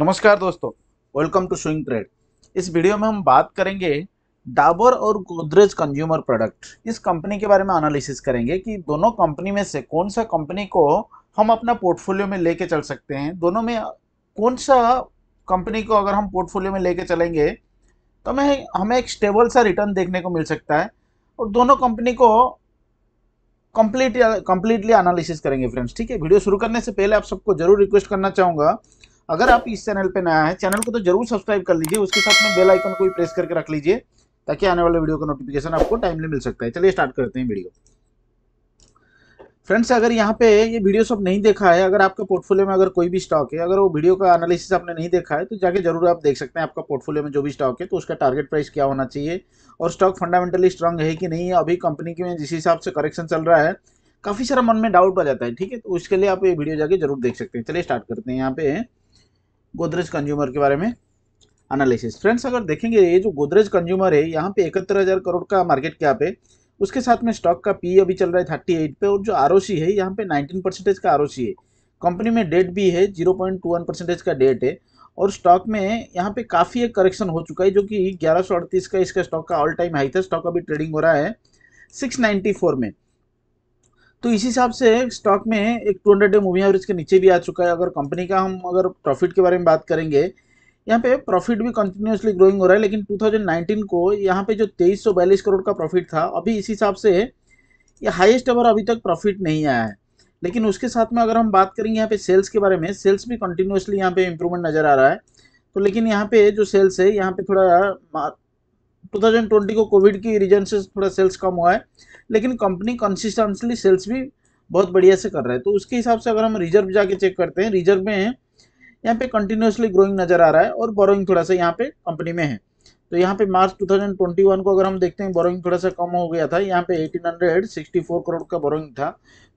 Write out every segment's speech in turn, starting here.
नमस्कार दोस्तों welcome to swing trade इस वीडियो में हम बात करेंगे डाबर और गोदरेज कंज्यूमर प्रोडक्ट इस कंपनी के बारे में एनालिसिस करेंगे कि दोनों कंपनी में से कौन सा कंपनी को हम अपना पोर्टफोलियो में लेके चल सकते हैं दोनों में कौन सा कंपनी को अगर हम पोर्टफोलियो में लेके चलेंगे तो हमें हमें एक स्टेबल सा रिटर्न देखने को मिल सकता है और दोनों कंपनी को कंप्लीट कंप्लीटली एनालिसिस करेंगे फ्रेंड्स ठीक है वीडियो शुरू करने से पहले आप सबको जरूर रिक्वेस्ट करना चाहूँगा अगर आप इस चैनल पर नया है चैनल को तो जरूर सब्सक्राइब कर लीजिए उसके साथ में बेल आइकन को भी प्रेस करके रख लीजिए ताकि आने वाले वीडियो का नोटिफिकेशन आपको टाइमली मिल सकता है चलिए स्टार्ट करते हैं वीडियो फ्रेंड्स अगर यहाँ पे ये वीडियो सब नहीं देखा है अगर आपके पोर्टफोलियो में अगर कोई भी स्टॉक है अगर वो वीडियो का एनालिसिस आपने नहीं देखा है तो जाके जरूर आप देख सकते हैं आपका पोर्टफोलियो में जो भी स्टॉक है तो उसका टारगेट प्राइस क्या होना चाहिए और स्टॉक फंडामेंटली स्ट्रांग है कि नहीं अभी कंपनी के में जिस हिसाब से करेक्शन चल रहा है काफ़ी सारा मन में डाउट आ जाता है ठीक है तो उसके लिए आप ये वीडियो जाके जरूर देख सकते हैं चलिए स्टार्ट करते हैं यहाँ पे गोदरेज कंज्यूमर के बारे में एनालिसिस फ्रेंड्स अगर देखेंगे ये जो गोदरेज कंज्यूमर है यहाँ पे इकहत्तर हज़ार करोड़ का मार्केट कैप है उसके साथ में स्टॉक का पी e अभी चल रहा है थर्टी एट पे और जो आर है यहाँ पे नाइनटीन परसेंटेज का आर है कंपनी में डेट भी है zero point two one percentage का डेट है और स्टॉक में यहाँ पे काफ़ी एक करेक्शन हो चुका है जो कि ग्यारह सौ अड़तीस का इसका स्टॉक का ऑल टाइम हाई था स्टॉक अभी ट्रेडिंग हो रहा है सिक्स फोर में तो इसी हिसाब से स्टॉक में एक two hundred day moving average के नीचे भी आ चुका है अगर कंपनी का हम अगर प्रॉफिट के बारे में बात करेंगे यहाँ पे प्रॉफिट भी कंटिन्यूसली ग्रोइंग हो रहा है लेकिन 2019 को यहाँ पे जो तेईस करोड़ का प्रॉफिट था अभी इस हिसाब से ये हाईएस्ट अवर अभी तक प्रॉफिट नहीं आया है लेकिन उसके साथ में अगर हम बात करेंगे यहाँ पे सेल्स के बारे में सेल्स भी कंटिन्यूसली यहाँ पे इम्प्रूवमेंट नज़र आ रहा है तो लेकिन यहाँ पे जो सेल्स है यहाँ पे थोड़ा 2020 को कोविड की रीजन से थोड़ा सेल्स कम हुआ है लेकिन कंपनी कंसिस्टेंसली सेल्स भी बहुत बढ़िया से कर रहा है तो उसके हिसाब से अगर हम रिजर्व जाके चेक करते हैं रिजर्व में है यहाँ पे कंटिन्यूसली ग्रोइंग नजर आ रहा है और बोरोइंग थोड़ा सा यहाँ पे कंपनी में है तो यहाँ पे मार्च 2021 को अगर हम देखते हैं बोरोइंग थोड़ा सा कम हो गया था यहाँ पे 1864 करोड़ का बोरोइंग था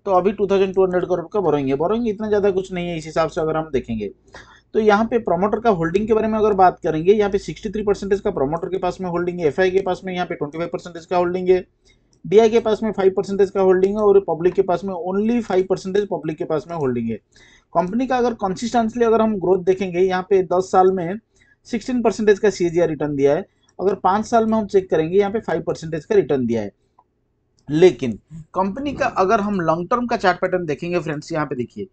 तो अभी 2200 करोड़ का बोरोइंग है बोरोइंग इतना ज़्यादा कुछ नहीं है इस हिसाब से अगर हम देखेंगे तो यहाँ पे प्रमोटर का होल्डिंग के बारे में अगर बात करेंगे यहाँ पे थ्री परसेंटेज का प्रमोटर के पास में होल्डिंग है एफ के पास में यहाँ पे फाइव परसेंटेज का होल्डिंग है डीआई के पास में फाइव परसेंटेज का होल्डिंग है और पब्लिक के पास में ओनली फाइव परसेंटेज पब्लिक के पास में होल्डिंग है कंपनी का अगर कंसिस्टेंसली अगर हम ग्रोथ देखेंगे यहाँ पे दस साल में सिक्सटीन परसेंटेज का सी रिटर्न दिया है अगर पाँच साल में हम चेक करेंगे यहाँ पे फाइव परसेंटेज का रिटर्न दिया है लेकिन कंपनी का अगर हम लॉन्ग टर्म का चार्ट पैटर्न देखेंगे फ्रेंड्स यहाँ पे देखिए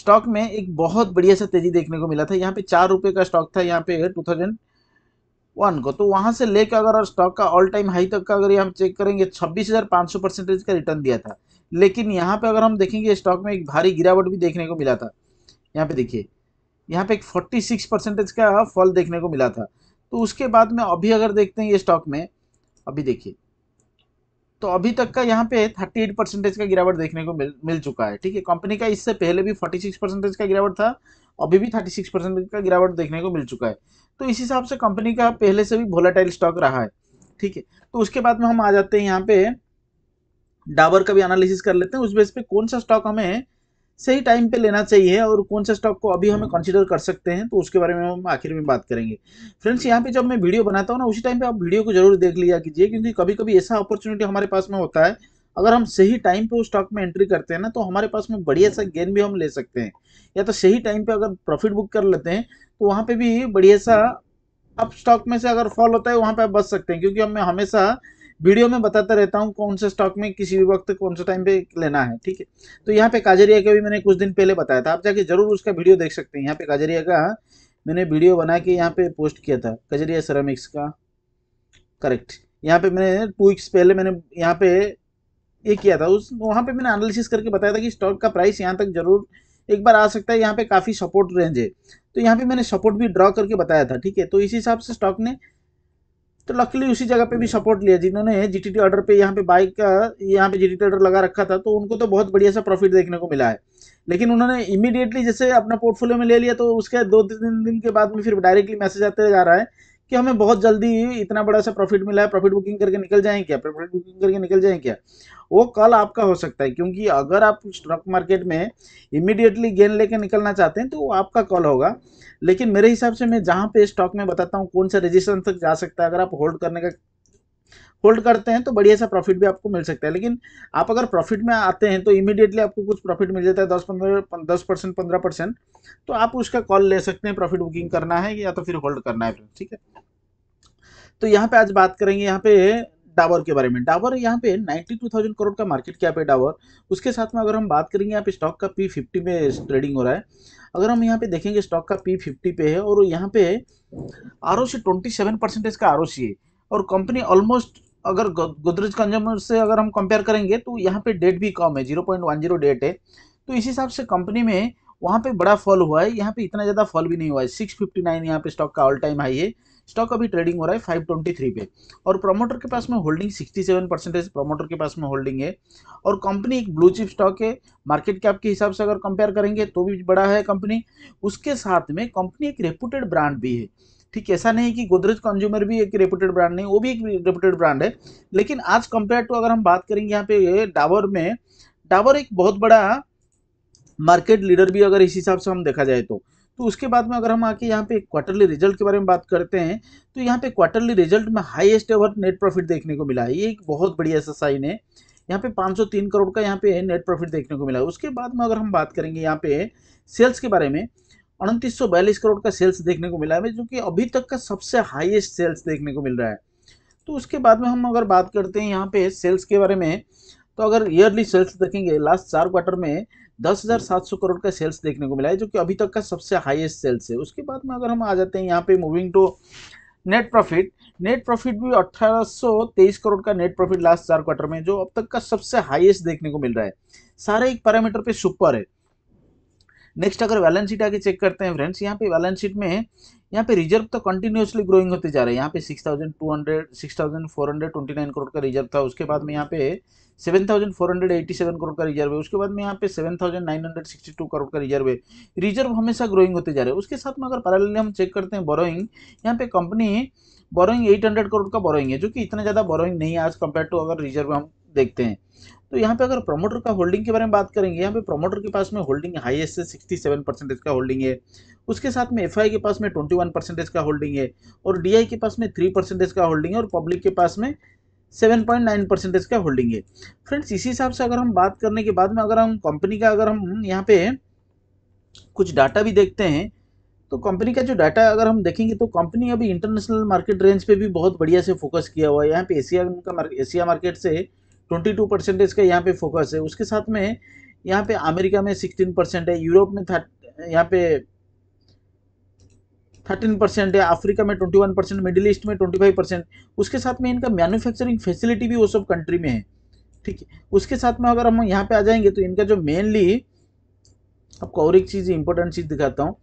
स्टॉक में एक बहुत बढ़िया सा तेजी देखने को मिला था यहाँ पे चार रुपये का स्टॉक था यहाँ पे टू थाउजेंड वन को तो वहाँ से लेकर अगर स्टॉक का ऑल टाइम हाई तक का अगर हम चेक करेंगे छब्बीस हज़ार पाँच सौ परसेंटेज का रिटर्न दिया था लेकिन यहाँ पे अगर हम देखेंगे स्टॉक में एक भारी गिरावट भी देखने को मिला था यहाँ पे देखिए यहाँ पे एक फोर्टी सिक्स परसेंटेज का फॉल देखने को मिला था तो उसके बाद में अभी अगर देखते हैं ये स्टॉक में अभी देखिए तो अभी तक का यहाँ पे थर्टी एट परसेंटेज का गिरावट देखने को मिल मिल चुका है ठीक है कंपनी का इससे पहले भी फोर्टी सिक्स परसेंटेज का गिरावट था अभी भी थर्टी सिक्स परसेंट का गिरावट देखने को मिल चुका है तो इस हिसाब से कंपनी का पहले से भी वोलाटाइल स्टॉक रहा है ठीक है तो उसके बाद में हम आ जाते हैं यहाँ पे डाबर का भी एनालिसिस कर लेते हैं उस बेस पे कौन सा स्टॉक हमें सही टाइम पे लेना चाहिए और कौन सा स्टॉक को अभी हमें कंसिडर हम्म। कर सकते हैं तो उसके बारे में हम आखिर में बात करेंगे फ्रेंड्स यहाँ पे जब मैं वीडियो बनाता हूँ ना उसी टाइम पे आप वीडियो को जरूर देख लिया कीजिए क्योंकि कभी कभी ऐसा अपॉर्चुनिटी हमारे पास में होता है अगर हम सही टाइम पे उस स्टॉक में एंट्री करते हैं ना तो हमारे पास में बढ़िया सा गेन भी हम ले सकते हैं या तो सही टाइम पे अगर प्रॉफिट बुक कर लेते हैं तो वहाँ पे भी बढ़िया सा अप स्टॉक में से अगर फॉल होता है वहाँ पे आप बच सकते हैं क्योंकि मैं हमेशा वीडियो में बताता रहता हूँ कौन से स्टॉक में किसी भी वक्त कौन से टाइम पे लेना है ठीक है तो यहाँ पे काजरिया का भी मैंने कुछ दिन पहले बताया था आप जाके जरूर उसका वीडियो देख सकते हैं यहाँ पे काजरिया का मैंने वीडियो बना के यहाँ पे पोस्ट किया था कजरिया सेरामिक्स का करेक्ट यहाँ पे मैंने टू वीक्स पहले मैंने यहाँ पे ये किया था उस वहाँ पे मैंने एनालिसिस करके बताया था कि स्टॉक का प्राइस यहाँ तक जरूर एक बार आ सकता है यहाँ पे काफ़ी सपोर्ट रेंज है तो यहाँ पे मैंने सपोर्ट भी ड्रॉ करके बताया था ठीक है तो इस हिसाब से स्टॉक ने तो लकीली उसी जगह पे भी सपोर्ट लिया जिन्होंने टी ऑर्डर पे यहाँ पे बाइक का यहाँ पे टी ऑर्डर लगा रखा था तो उनको तो बहुत बढ़िया सा प्रॉफिट देखने को मिला है लेकिन उन्होंने इमीडिएटली जैसे अपना पोर्टफोलियो में ले लिया तो उसके दो तीन दिन के बाद में फिर डायरेक्टली मैसेज आते जा रहा है कि हमें बहुत जल्दी इतना बड़ा सा प्रॉफिट मिला है प्रॉफिट बुकिंग करके निकल जाए क्या प्रॉफिट बुकिंग करके निकल जाए क्या वो कल आपका हो सकता है क्योंकि अगर आप स्टॉक मार्केट में इमिडिएटली गेन लेके निकलना चाहते हैं तो वो आपका कॉल होगा लेकिन मेरे हिसाब से मैं जहाँ पे स्टॉक में बताता हूँ कौन सा रजिस्ट्रेशन तक जा सकता है अगर आप होल्ड करने का होल्ड करते हैं तो बढ़िया सा प्रॉफिट भी आपको मिल सकता है लेकिन आप अगर प्रॉफिट में आते हैं तो इमीडिएटली आपको कुछ प्रॉफिट मिल जाता है दस पंद्रह दस परसेंट पंद्रह परसेंट तो आप उसका कॉल ले सकते हैं प्रॉफिट बुकिंग करना है या तो फिर होल्ड करना है ठीक है तो यहाँ पे आज बात करेंगे यहाँ पे डावर के बारे में डावर यहाँ पे 92,000 करोड़ का मार्केट कैप है डावर उसके साथ में अगर हम बात करेंगे यहाँ पे स्टॉक का पी फिफ्टी पे ट्रेडिंग हो रहा है अगर हम यहाँ पे देखेंगे स्टॉक का पी फिफ्टी पे है और यहाँ पे R O C twenty seven percentage का आर ओ सी है और कंपनी ऑलमोस्ट अगर गोदरेज कंज्यूमर से अगर हम कंपेयर करेंगे तो यहाँ पे डेट भी कम है zero point one zero debt है तो इस हिसाब से कंपनी में वहाँ पे बड़ा फॉल हुआ है यहाँ पे इतना ज़्यादा फॉल भी नहीं हुआ है सिक्स फिफ्टी नाइन यहाँ पे स्टॉक का ऑल टाइम हाई है स्टॉक अभी ट्रेडिंग हो रहा है फाइव ट्वेंटी थ्री पे और प्रमोटर के पास में holding sixty seven percentage promoter के पास में होल्डिंग है और कंपनी एक ब्लू चिप स्टॉक है मार्केट कैप के हिसाब से अगर कंपेयर करेंगे तो भी बड़ा है कंपनी उसके साथ में कंपनी एक रेपुटेड ब्रांड भी है ठीक ऐसा नहीं कि गोदरेज कंज्यूमर भी एक रेपुटेड ब्रांड नहीं वो भी एक रेपुटेड ब्रांड है लेकिन आज कंपेयर टू अगर हम बात करेंगे यहाँ पे डावर में डावर एक बहुत बड़ा मार्केट लीडर भी अगर इस हिसाब से हम देखा जाए तो तो उसके बाद में अगर हम आके यहाँ पे क्वार्टरली रिजल्ट के बारे में बात करते हैं तो यहाँ पे क्वार्टरली रिजल्ट में हाईएस्ट एवर नेट प्रॉफिट देखने को मिला है ये एक बहुत बढ़िया सा साइन है यहाँ पे 503 करोड़ का यहाँ पे नेट प्रॉफिट देखने को मिला है उसके बाद में अगर हम बात करेंगे यहाँ पे सेल्स के बारे में अड़तीस करोड़ का सेल्स देखने को मिला है जो कि अभी तक का सबसे हाईएस्ट सेल्स देखने को मिल रहा है तो उसके बाद में हम अगर बात करते हैं यहाँ पे सेल्स के बारे में तो अगर ईयरली सेल्स देखेंगे लास्ट चार क्वार्टर में दस हज़ार सात सौ करोड़ का सेल्स देखने को मिला है जो कि अभी तक का सबसे हाईएस्ट सेल्स है उसके बाद में अगर हम आ जाते हैं यहाँ पे moving to net profit net profit भी अट्ठारह करोड़ का नेट प्रॉफिट लास्ट चार क्वार्टर में जो अब तक का सबसे हाईएस्ट देखने को मिल रहा है सारे एक पैरामीटर पे सुपर है नेक्स्ट अगर बैलेंस शीट आगे चेक करते हैं फ्रेंड्स यहाँ पे बैलेंस शीट में यहाँ पे रिजर्व तो कंटिन्यूसली ग्रोइंग होते जा रहे हैं यहाँ पे six thousand two hundred six thousand four hundred twenty nine crore का रिजर्व था उसके बाद में यहाँ पे seven thousand four hundred eighty seven crore का रिजर्व है उसके बाद में यहाँ पे seven thousand nine hundred sixty two crore का रिजर्व है रिजर्व हमेशा ग्रोइंग होते जा रहे हैं उसके साथ में अगर पैरेलली हम चेक करते हैं बोरोइंग यहाँ पे company borrowing eight hundred crore का बोरोइंग है जो कि इतना ज़्यादा बोरोइंग नहीं है आज कंपेयर टू अगर रिजर्व हम देखते हैं तो यहाँ पे अगर प्रमोटर का होल्डिंग के बारे में बात करेंगे यहाँ पे प्रमोटर के पास में होल्डिंग हाईएस्ट है सिक्सटी सेवन परसेंटेज का होल्डिंग है उसके साथ में एफआई के पास में ट्वेंटी वन परसेंटेज का होल्डिंग है और डीआई के पास में थ्री परसेंटेज का होल्डिंग है और पब्लिक के पास में सेवन पॉइंट नाइन परसेंटेज का होल्डिंग है फ्रेंड्स इसी हिसाब से अगर हम बात करने के बाद में अगर हम कंपनी का अगर हम यहाँ पे कुछ डाटा भी देखते हैं तो कंपनी का जो डाटा अगर हम देखेंगे तो कंपनी अभी इंटरनेशनल मार्केट रेंज पे भी बहुत बढ़िया से फोकस किया हुआ है यहाँ पे एशिया का एशिया मार्केट से ट्वेंटी टू परसेंटेज का यहाँ पे फोकस है उसके साथ में यहाँ पे अमेरिका में सिक्सटीन परसेंट है यूरोप में यहाँ पे थर्टीन परसेंट है अफ्रीका में twenty one percent middle east में ट्वेंटी फाइव परसेंट उसके साथ में इनका मैन्युफैक्चरिंग फैसिलिटी भी वो सब कंट्री में है ठीक है उसके साथ में अगर हम यहाँ पे आ जाएंगे तो इनका जो मेनली आपको और एक चीज़ इंपॉर्टेंट चीज़ दिखाता हूँ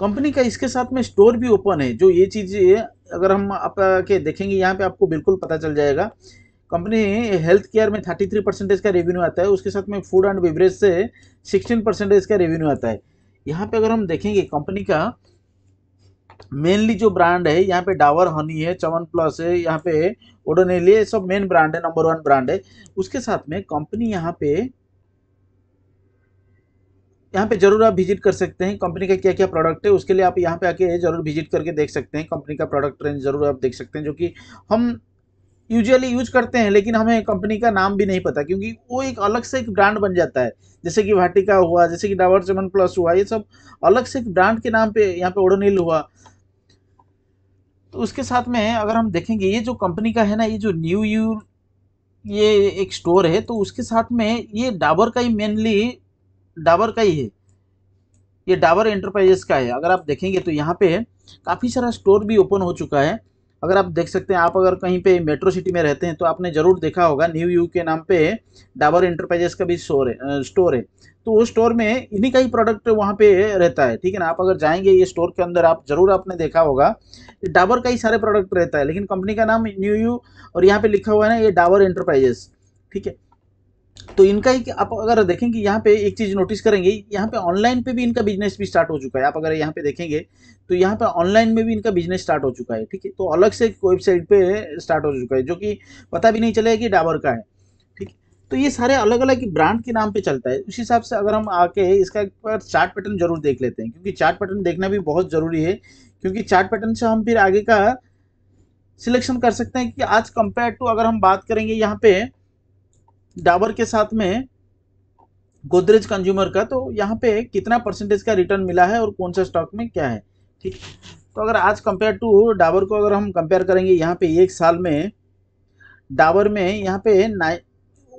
कंपनी का इसके साथ में स्टोर भी ओपन है जो ये चीज़ अगर हम आप के देखेंगे यहाँ पे आपको बिल्कुल पता चल जाएगा कंपनी हेल्थ केयर में 33 परसेंटेज का रेवेन्यू आता है उसके साथ में फूड एंड बेवरेज से 16 परसेंटेज का रेवेन्यू आता है यहाँ पे अगर हम देखेंगे कंपनी का मेनली जो ब्रांड है यहाँ पे डावर हनी है चवन प्लस है यहाँ पे ओडोनेली सब मेन ब्रांड है नंबर वन ब्रांड है उसके साथ में कंपनी यहाँ पे यहाँ पे ज़रूर आप विजिट कर सकते हैं कंपनी का क्या क्या प्रोडक्ट है उसके लिए आप यहाँ पे आके ज़रूर विजिट करके देख सकते हैं कंपनी का प्रोडक्ट रेंज ज़रूर आप देख सकते हैं जो कि हम यूजुअली यूज करते हैं लेकिन हमें कंपनी का नाम भी नहीं पता क्योंकि वो एक अलग से एक ब्रांड बन जाता है जैसे कि वाटिका हुआ जैसे कि डावर सेवन प्लस हुआ ये सब अलग से एक ब्रांड के नाम पे यहाँ पे ओडोनिल हुआ तो उसके साथ में अगर हम देखेंगे ये जो कंपनी का है ना ये जो न्यू यू ये एक स्टोर है तो उसके साथ में ये डाबर का ही मेनली डाबर का ही है ये डाबर एंटरप्राइजेस का है अगर आप देखेंगे तो यहाँ पे काफ़ी सारा स्टोर भी ओपन हो चुका है अगर आप देख सकते हैं आप अगर कहीं पे मेट्रो सिटी में रहते हैं तो आपने ज़रूर देखा होगा न्यू यू के नाम पे डाबर इंटरप्राइजेस का भी स्टोर है स्टोर है तो वो स्टोर में इन्हीं का ही प्रोडक्ट वहाँ पे रहता है ठीक है ना आप अगर जाएंगे ये स्टोर के अंदर आप ज़रूर आपने देखा होगा डाबर का ही सारे प्रोडक्ट रहता है लेकिन कंपनी का नाम न्यू यू और यहाँ पर लिखा हुआ है ना ये डाबर इंटरप्राइजेस ठीक है तो इनका एक आप अगर देखेंगे यहाँ पे एक चीज़ नोटिस करेंगे यहाँ पे ऑनलाइन पे भी इनका बिजनेस भी स्टार्ट हो चुका है आप अगर यहाँ पे देखेंगे तो यहाँ पे ऑनलाइन में भी इनका बिजनेस स्टार्ट हो चुका है ठीक है तो अलग से वेबसाइट पे स्टार्ट हो चुका है जो कि पता भी नहीं चलेगा कि डाबर का है ठीक तो ये सारे अलग अलग ब्रांड के नाम पर चलता है उस हिसाब से अगर हम आके इसका एक बार चार्ट पैटर्न जरूर देख लेते हैं क्योंकि चार्ट पैटर्न देखना भी बहुत ज़रूरी है क्योंकि चार्ट पैटर्न से हम फिर आगे का सिलेक्शन कर सकते हैं कि आज कंपेयर टू अगर हम बात करेंगे यहाँ पे डाबर के साथ में गोदरेज कंज्यूमर का तो यहाँ पे कितना परसेंटेज का रिटर्न मिला है और कौन सा स्टॉक में क्या है ठीक तो अगर आज कंपेयर टू डाबर को अगर हम कंपेयर करेंगे यहाँ पे एक साल में डाबर में यहाँ पे नाइन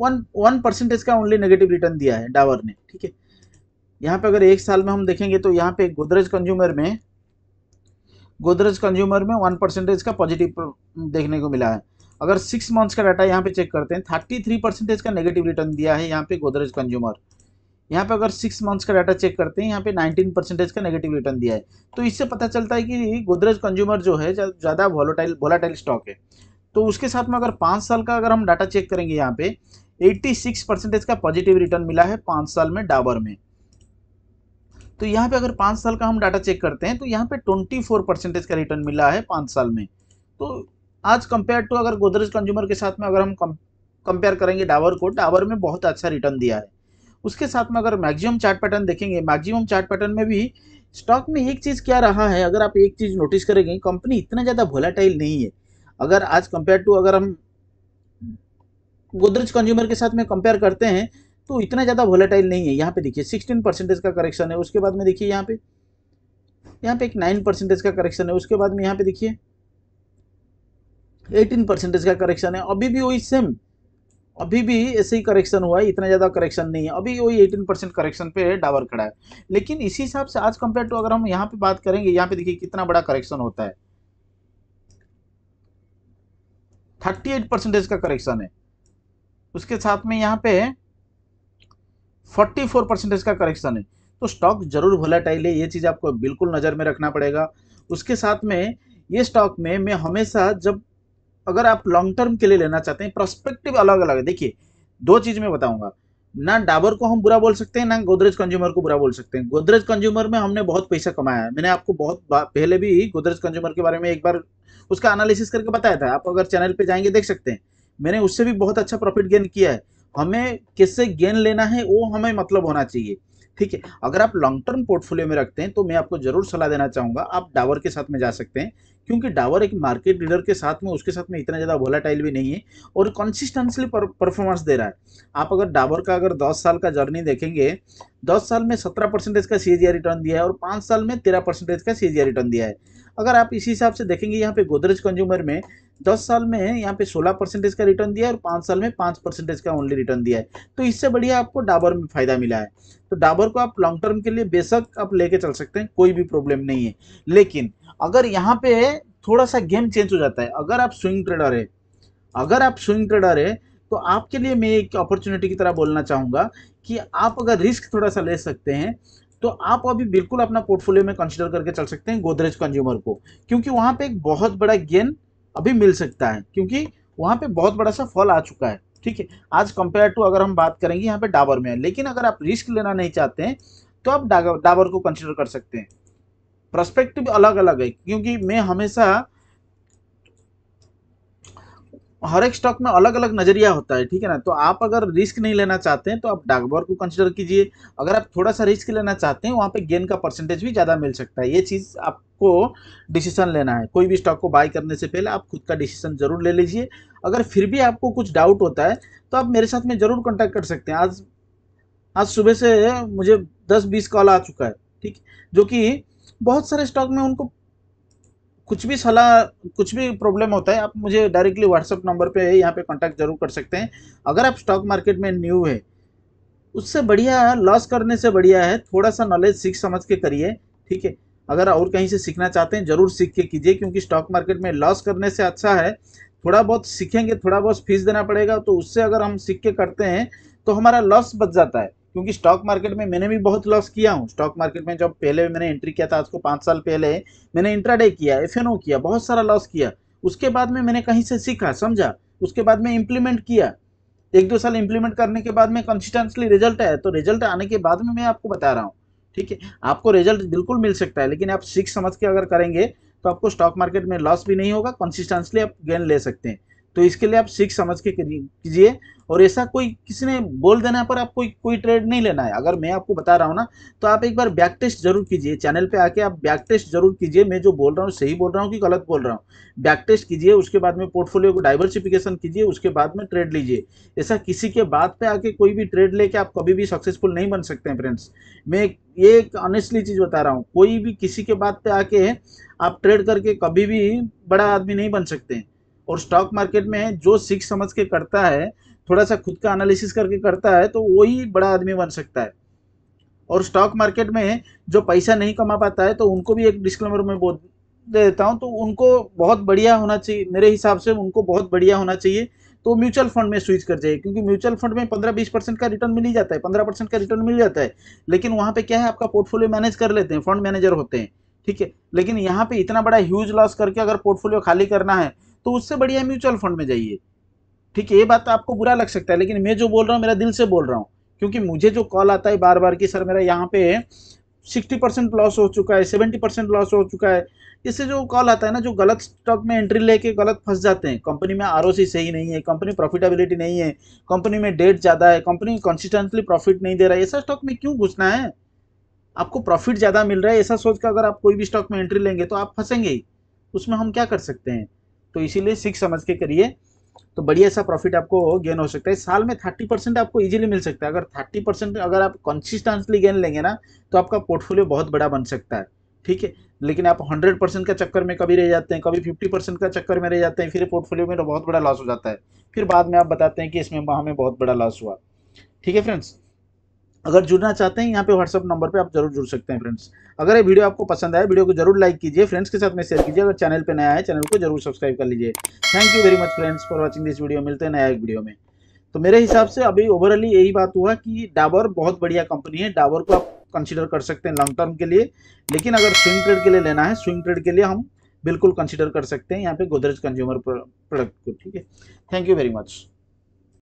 वन वन परसेंटेज का ओनली नेगेटिव रिटर्न दिया है डाबर ने ठीक है यहाँ पे अगर एक साल में हम देखेंगे तो यहाँ पे गोदरेज कंज्यूमर में गोदरेज कंज्यूमर में वन परसेंटेज का पॉजिटिव देखने को मिला है अगर सिक्स मंथ्स का डाटा यहाँ पे चेक करते हैं थर्टी थ्री परसेंटेज का नेगेटिव रिटर्न दिया है यहाँ पे गोदरेज कंज्यूमर यहाँ पे अगर सिक्स मंथ्स का डाटा चेक करते हैं यहाँ पे नाइनटीन परसेंटेज का नेगेटिव रिटर्न दिया है तो इससे पता चलता है कि गोदरेज कंज्यूमर जो है ज़्यादा वॉलोटाइल वोलाटाइल स्टॉक है तो उसके साथ में अगर पाँच साल का अगर हम डाटा चेक करेंगे यहाँ पे एट्टी परसेंटेज का पॉजिटिव रिटर्न मिला है पाँच साल में डाबर में तो यहाँ पे अगर पाँच साल का हम डाटा चेक करते हैं तो यहाँ पे फोर परसेंटेज का रिटर्न मिला है पाँच साल में तो आज कंपेयर टू अगर गोदरेज कंज्यूमर के साथ में अगर हम कंपेयर करेंगे डावर को डावर में बहुत अच्छा रिटर्न दिया है उसके साथ में अगर मैक्सिमम चार्ट पैटर्न देखेंगे मैक्सिमम चार्ट पैटर्न में भी स्टॉक में एक चीज़ क्या रहा है अगर आप एक चीज़ नोटिस करेंगे कंपनी इतना ज़्यादा वोलाटाइल नहीं है अगर आज कंपेयर टू अगर हम गोदरेज कंज्यूमर के साथ में कंपेयर करते हैं तो इतना ज़्यादा वोलेटाइल नहीं है यहाँ पे देखिए 16 परसेंटेज का करेक्शन है उसके बाद में देखिए यहाँ पे यहाँ पे एक 9 परसेंटेज का करेक्शन है उसके बाद में यहाँ पे देखिए एटीन परसेंटेज का करेक्शन है अभी भी वही सेम अभी भी ऐसे ही करेक्शन हुआ है इतना ज़्यादा करेक्शन नहीं है अभी वही एटीन परसेंट करेक्शन पे डावर खड़ा है लेकिन इसी हिसाब से आज कंपेयर टू अगर हम यहाँ पे बात करेंगे यहाँ पे देखिए कितना बड़ा करेक्शन होता है थर्टी एट परसेंटेज का करेक्शन है उसके साथ में यहाँ पे फोर्टी फोर परसेंटेज का करेक्शन है तो स्टॉक जरूर वोलेटाइल है ये चीज़ आपको बिल्कुल नज़र में रखना पड़ेगा उसके साथ में ये स्टॉक में मैं हमेशा जब अगर आप लॉन्ग टर्म के लिए लेना चाहते हैं प्रोस्पेक्टिव अलग अलग है देखिए दो चीज में बताऊंगा ना डाबर को हम बुरा बोल सकते हैं ना गोदरेज कंज्यूमर को बुरा बोल सकते हैं गोदरेज कंज्यूमर में हमने बहुत पैसा कमाया है मैंने आपको बहुत पहले भी गोदरेज कंज्यूमर के बारे में एक बार उसका एनालिसिस करके बताया था आप अगर चैनल पे जाएंगे देख सकते हैं मैंने उससे भी बहुत अच्छा प्रॉफिट गेन किया है हमें किससे गेन लेना है वो हमें मतलब होना चाहिए ठीक है अगर आप लॉन्ग टर्म पोर्टफोलियो में रखते हैं तो मैं आपको जरूर सलाह देना चाहूँगा आप डावर के साथ में जा सकते हैं क्योंकि डावर एक मार्केट लीडर के साथ में उसके साथ में इतना ज़्यादा वोलाटाइल भी नहीं है और कंसिस्टेंसली परफॉर्मेंस दे रहा है आप अगर डावर का अगर 10 साल का जर्नी देखेंगे 10 साल में 17 परसेंटेज का सी रिटर्न दिया है और 5 साल में 13 परसेंटेज का सी रिटर्न दिया है अगर आप इसी हिसाब से देखेंगे यहाँ पे गोदरेज कंज्यूमर में दस साल में यहाँ पे सोलह परसेंटेज का रिटर्न दिया है और पाँच साल में पाँच परसेंटेज का ओनली रिटर्न दिया है तो इससे बढ़िया आपको डाबर में फ़ायदा मिला है तो डाबर को आप लॉन्ग टर्म के लिए बेशक आप लेके चल सकते हैं कोई भी प्रॉब्लम नहीं है लेकिन अगर यहाँ पे थोड़ा सा गेम चेंज हो जाता है अगर आप स्विंग ट्रेडर है अगर आप स्विंग ट्रेडर है तो आपके लिए मैं एक अपॉर्चुनिटी की तरह बोलना चाहूँगा कि आप अगर रिस्क थोड़ा सा ले सकते हैं तो आप अभी बिल्कुल अपना पोर्टफोलियो में कंसिडर करके चल सकते हैं गोदरेज कंज्यूमर को क्योंकि वहाँ पे एक बहुत बड़ा गेन अभी मिल सकता है क्योंकि वहाँ पे बहुत बड़ा सा फॉल आ चुका है ठीक है आज कंपेयर टू अगर हम बात करेंगे यहाँ पे डाबर में लेकिन अगर आप रिस्क लेना नहीं चाहते हैं तो आप डाबर को कंसिडर कर सकते हैं प्रस्पेक्टिव अलग अलग है क्योंकि मैं हमेशा हर एक स्टॉक में अलग अलग नजरिया होता है ठीक है ना तो आप अगर रिस्क नहीं लेना चाहते हैं तो आप डाकबॉर को कंसिडर कीजिए अगर आप थोड़ा सा रिस्क लेना चाहते हैं वहाँ पे गेन का परसेंटेज भी ज़्यादा मिल सकता है ये चीज़ आपको डिसीजन लेना है कोई भी स्टॉक को बाय करने से पहले आप खुद का डिसीजन ज़रूर ले लीजिए अगर फिर भी आपको कुछ डाउट होता है तो आप मेरे साथ में ज़रूर कॉन्टैक्ट कर सकते हैं आज आज सुबह से मुझे दस बीस कॉल आ चुका है ठीक जो कि बहुत सारे स्टॉक में उनको कुछ भी सलाह कुछ भी प्रॉब्लम होता है आप मुझे डायरेक्टली व्हाट्सअप नंबर पे यहाँ पे कांटेक्ट जरूर कर सकते हैं अगर आप स्टॉक मार्केट में न्यू है उससे बढ़िया लॉस करने से बढ़िया है थोड़ा सा नॉलेज सीख समझ के करिए ठीक है अगर और कहीं से सीखना चाहते हैं ज़रूर सीख के कीजिए क्योंकि स्टॉक मार्केट में लॉस करने से अच्छा है थोड़ा बहुत सीखेंगे थोड़ा बहुत फीस देना पड़ेगा तो उससे अगर हम सीख के करते हैं तो हमारा लॉस बच जाता है क्योंकि स्टॉक मार्केट में मैंने भी बहुत लॉस किया हूँ स्टॉक मार्केट में जब पहले मैंने एंट्री किया था आज को पाँच साल पहले मैंने इंट्राडे किया एफ किया बहुत सारा लॉस किया उसके बाद में मैंने कहीं से सीखा समझा उसके बाद में इम्प्लीमेंट किया एक दो साल इम्प्लीमेंट करने के बाद में कंसिस्टेंसली रिजल्ट आया तो रिजल्ट आने के बाद में मैं आपको बता रहा हूँ ठीक है आपको रिजल्ट बिल्कुल मिल सकता है लेकिन आप सीख समझ के अगर करेंगे तो आपको स्टॉक मार्केट में लॉस भी नहीं होगा कंसिस्टेंसली आप गेन ले सकते हैं तो इसके लिए आप सीख समझ के कीजिए और ऐसा कोई किसी ने बोल देना पर आप कोई कोई ट्रेड नहीं लेना है अगर मैं आपको बता रहा हूँ ना तो आप एक बार बैक टेस्ट जरूर कीजिए चैनल पे आके आप बैक टेस्ट जरूर कीजिए मैं जो बोल रहा हूँ सही बोल रहा हूँ कि गलत बोल रहा हूँ बैक टेस्ट कीजिए उसके बाद में पोर्टफोलियो को डाइवर्सिफिकेशन कीजिए उसके बाद में ट्रेड लीजिए ऐसा किसी के बाद पर आके कोई भी ट्रेड लेके आप कभी भी सक्सेसफुल नहीं बन सकते हैं फ्रेंड्स मैं ये एक ऑनेस्टली चीज़ बता रहा हूँ कोई भी किसी के बाद पर आके आप ट्रेड करके कभी भी बड़ा आदमी नहीं बन सकते हैं और स्टॉक मार्केट में जो सीख समझ के करता है थोड़ा सा खुद का एनालिसिस करके करता है तो वही बड़ा आदमी बन सकता है और स्टॉक मार्केट में जो पैसा नहीं कमा पाता है तो उनको भी एक डिस्क्लेमर में बोल दे देता हूँ तो उनको बहुत बढ़िया होना चाहिए मेरे हिसाब से उनको बहुत बढ़िया होना चाहिए तो म्यूचुअल फंड में स्विच कर जाइए क्योंकि म्यूचुअल फंड में पंद्रह बीस परसेंट का रिटर्न मिल ही जाता है पंद्रह परसेंट का रिटर्न मिल जाता है लेकिन वहाँ पे क्या है आपका पोर्टफोलियो मैनेज कर लेते हैं फंड मैनेजर होते हैं ठीक है लेकिन यहाँ पे इतना बड़ा ह्यूज लॉस करके अगर पोर्टफोलियो खाली करना है तो उससे बढ़िया म्यूचुअल फंड में जाइए ठीक है ये बात आपको बुरा लग सकता है लेकिन मैं जो बोल रहा हूँ मेरा दिल से बोल रहा हूँ क्योंकि मुझे जो कॉल आता है बार बार कि सर मेरा यहाँ पे सिक्सटी परसेंट लॉस हो चुका है सेवेंटी परसेंट लॉस हो चुका है इससे जो कॉल आता है ना जो गलत स्टॉक में एंट्री लेके गलत फंस जाते हैं कंपनी में आर सही नहीं है कंपनी प्रॉफिटेबिलिटी नहीं है कंपनी में डेट ज़्यादा है कंपनी कंसिस्टेंटली प्रॉफिट नहीं दे रहा है ऐसा स्टॉक में क्यों घुसना है आपको प्रॉफिट ज़्यादा मिल रहा है ऐसा सोच कर अगर आप कोई भी स्टॉक में एंट्री लेंगे तो आप फंसेंगे ही उसमें हम क्या कर सकते हैं तो इसीलिए सिक्स समझ के करिए तो बढ़िया सा प्रॉफिट आपको गेन हो सकता है साल में थर्टी परसेंट आपको इजीली मिल सकता है अगर थर्टी परसेंट अगर आप कंसिस्टेंसली गेन लेंगे ना तो आपका पोर्टफोलियो बहुत बड़ा बन सकता है ठीक है लेकिन आप हंड्रेड परसेंट का चक्कर में कभी रह जाते हैं कभी फिफ्टी परसेंट का चक्कर में रह जाते हैं फिर पोर्टफोलियो में तो बहुत बड़ा लॉस हो जाता है फिर बाद में आप बताते हैं कि इसमें हमें बहुत बड़ा लॉस हुआ ठीक है फ्रेंड्स अगर जुड़ना चाहते हैं यहाँ पे व्हाट्सअप नंबर पे आप जरूर जुड़ सकते हैं फ्रेंड्स अगर ये वीडियो आपको पसंद आए वीडियो को जरूर लाइक कीजिए फ्रेंड्स के साथ में शेयर कीजिए अगर चैनल पे नया है चैनल को जरूर सब्सक्राइब कर लीजिए thank you very much friends for watching this video मिलते हैं नया एक वीडियो में तो मेरे हिसाब से अभी ओवरऑली यही बात हुआ कि डाबर बहुत बढ़िया कंपनी है डाबर को आप कंसिडर कर सकते हैं लॉन्ग टर्म के लिए लेकिन अगर स्विंग ट्रेड के लिए लेना है स्विंग ट्रेड के लिए हम बिल्कुल कंसिडर कर सकते हैं यहाँ पे गोदरेज कंज्यूमर प्रोडक्ट को ठीक है थैंक यू वेरी मच